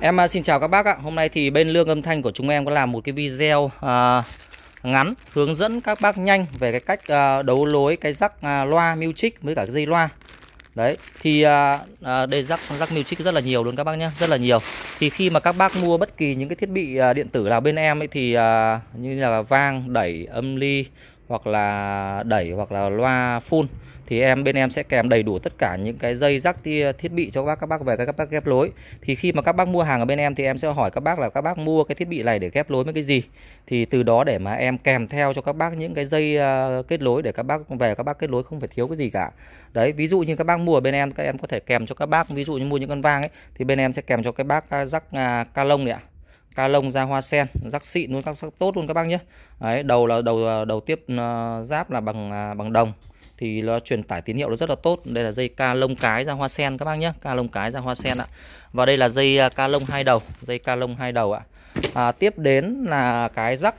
Em à, xin chào các bác ạ Hôm nay thì bên lương âm thanh của chúng em có làm một cái video à, ngắn Hướng dẫn các bác nhanh về cái cách à, đấu lối cái rắc à, loa music với cả cái dây loa Đấy thì à, à đây rắc, rắc music rất là nhiều luôn các bác nhé Rất là nhiều Thì khi mà các bác mua bất kỳ những cái thiết bị à, điện tử nào bên em ấy Thì à, như là vang, đẩy, âm ly hoặc là đẩy hoặc là loa full thì em bên em sẽ kèm đầy đủ tất cả những cái dây rắc thiết bị cho các bác các bác về các bác ghép lối thì khi mà các bác mua hàng ở bên em thì em sẽ hỏi các bác là các bác mua cái thiết bị này để ghép lối với cái gì thì từ đó để mà em kèm theo cho các bác những cái dây à, kết nối để các bác về các bác kết nối không phải thiếu cái gì cả đấy ví dụ như các bác mua ở bên em các em có thể kèm cho các bác ví dụ như mua những con vang ấy thì bên em sẽ kèm cho các bác à, rắc à, ca lông này ạ ca lông ra hoa sen rắc xịn luôn các sắc tốt luôn các bác nhé đấy đầu là đầu à, đầu tiếp ờ, giáp là bằng à, bằng đồng thì nó truyền tải tín hiệu nó rất là tốt đây là dây ca lông cái ra hoa sen các bác nhé ca lông cái ra hoa sen ạ và đây là dây à, ca lông hai đầu dây ca lông hai đầu ạ à, tiếp đến là cái rắc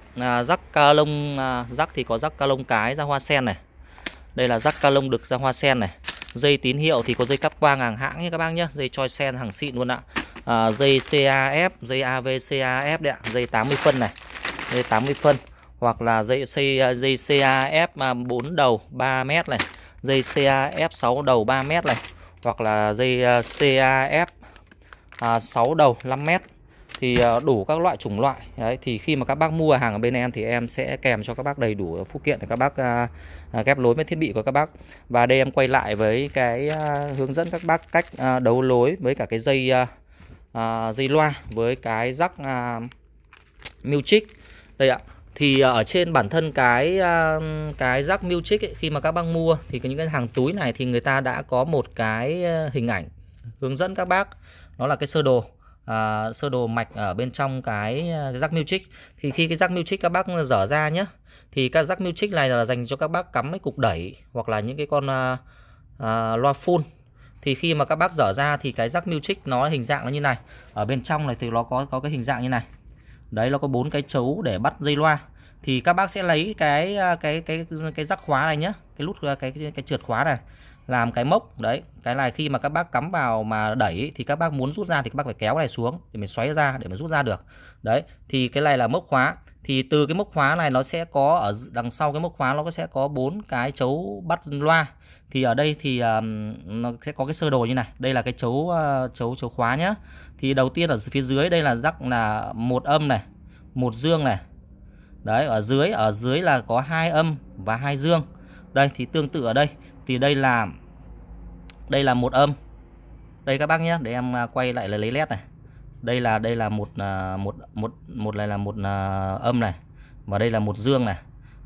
rắc ca lông rắc thì có rắc ca lông cái ra hoa sen này đây là rắc ca lông đực ra hoa sen này dây tín hiệu thì có dây cáp quang hàng hãng nhé các bác nhé dây choi sen hàng xịn luôn ạ à, dây CAF, dây AVCAF đấy ạ, dây 80 phân này. Dây 80 phân hoặc là dây C dây CAF 4 đầu 3 m này, dây CAF 6 đầu 3 m này hoặc là dây CAF à, 6 à, đầu 5 m thì à, đủ các loại chủng loại đấy thì khi mà các bác mua hàng ở bên em thì em sẽ kèm cho các bác đầy đủ phụ kiện để các bác à, à ghép lối với thiết bị của các bác và đây em quay lại với cái à, hướng dẫn các bác cách à, đấu lối với cả cái dây à, à, dây loa với cái rắc à, Milchick đây ạ thì à, ở trên bản thân cái à, cái rắc Milchick ấy, khi mà các bác mua thì những cái hàng túi này thì người ta đã có một cái à, hình ảnh hướng dẫn các bác nó là cái sơ đồ à, sơ đồ mạch ở bên trong cái, rắc rác thì khi cái rắc Milchick các bác dở ra nhé thì các rắc Milchick này là dành cho các bác cắm cái cục đẩy hoặc là những cái con à, à, loa full thì khi mà các bác dở ra thì cái rắc milchick nó hình dạng nó như này ở bên trong này thì nó có có cái hình dạng như này đấy nó có bốn cái chấu để bắt dây loa thì các bác sẽ lấy cái à, cái cái cái, rắc khóa này nhá cái nút à, cái, cái cái trượt khóa này làm cái mốc đấy cái này khi mà các bác cắm vào mà đẩy thì các bác muốn rút ra thì các bác phải kéo này xuống để mình xoáy ra để mình rút ra được đấy thì cái này là mốc khóa thì từ cái mốc khóa này nó sẽ có ở đằng sau cái mốc khóa nó sẽ có bốn cái chấu bắt loa thì ở đây thì um, nó sẽ có cái sơ đồ như này đây là cái chấu uh, chấu chấu khóa nhá thì đầu tiên ở phía dưới đây là rắc là một âm này một dương này đấy ở dưới ở dưới là có hai âm và hai dương đây thì tương tự ở đây thì đây là đây là một âm đây các bác nhé để em à, quay lại là lấy led này đây là đây là một à, một một một này là một à, âm này và đây là một dương này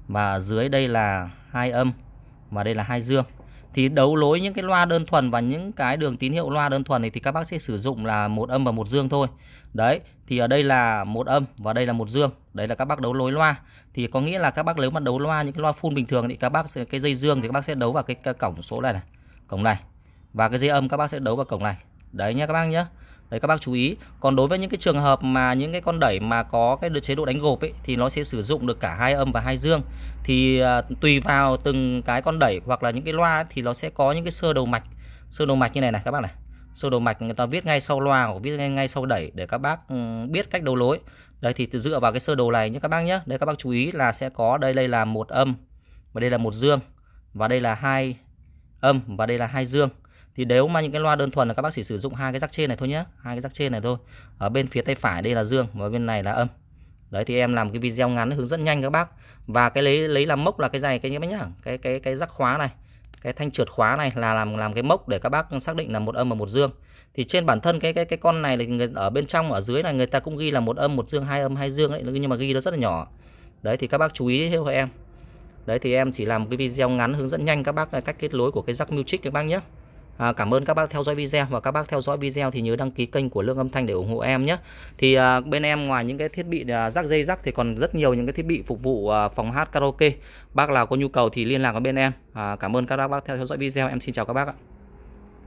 và dưới đây là hai âm và đây là hai dương thì đấu lối những cái loa đơn thuần và những cái đường tín hiệu loa đơn thuần này thì các bác sẽ sử dụng là một âm và một dương thôi đấy thì ở đây là một âm và đây là một dương đấy là các bác đấu lối loa thì có nghĩa là các bác nếu mà đấu loa những cái loa phun bình thường thì các bác sẽ, cái dây dương thì các bác sẽ đấu vào cái, cái cổng số này này cổng này và cái dây âm các bác sẽ đấu vào cổng này đấy nhá các bác nhé Đấy các bác chú ý. Còn đối với những cái trường hợp mà những cái con đẩy mà có cái chế độ đánh gộp ấy thì nó sẽ sử dụng được cả hai âm và hai dương. Thì à, tùy vào từng cái con đẩy hoặc là những cái loa ấy, thì nó sẽ có những cái sơ đầu mạch. Sơ đầu mạch như này này các bác này. Sơ đầu mạch người ta viết ngay sau loa hoặc viết ngay, ngay sau đẩy để các bác ừ, biết cách đầu lối. Đấy thì dựa vào cái sơ đồ này nhé các bác nhé. Đây các bác chú ý là sẽ có đây đây là một âm và đây là một dương và đây là hai âm và đây là hai dương thì nếu mà những cái loa đơn thuần là các bác chỉ sử dụng hai cái rắc trên này thôi nhé hai cái rắc trên này thôi ở bên phía tay phải đây là dương và bên này là âm đấy thì em làm cái video ngắn hướng dẫn nhanh các bác và cái lấy lấy làm mốc là cái này cái nhé bác nhá cái cái cái rắc khóa này cái thanh trượt khóa này là làm làm cái mốc để các bác xác định là một âm và một dương thì trên bản thân cái cái cái con này là người, ở bên trong ở dưới này người ta cũng ghi là một âm một dương hai âm hai dương đấy nhưng mà ghi nó rất là nhỏ đấy thì các bác chú ý theo em đấy thì em chỉ làm cái video ngắn hướng dẫn nhanh các bác cách kết nối của cái rắc music các bác nhé À, cảm ơn các bác theo dõi video và các bác theo dõi video thì nhớ đăng ký kênh của Lương Âm Thanh để ủng hộ em nhé. Thì à, bên em ngoài những cái thiết bị à, rắc dây rắc thì còn rất nhiều những cái thiết bị phục vụ à, phòng hát karaoke. Bác nào có nhu cầu thì liên lạc với bên em. À, cảm ơn các bác theo dõi video. Em xin chào các bác ạ.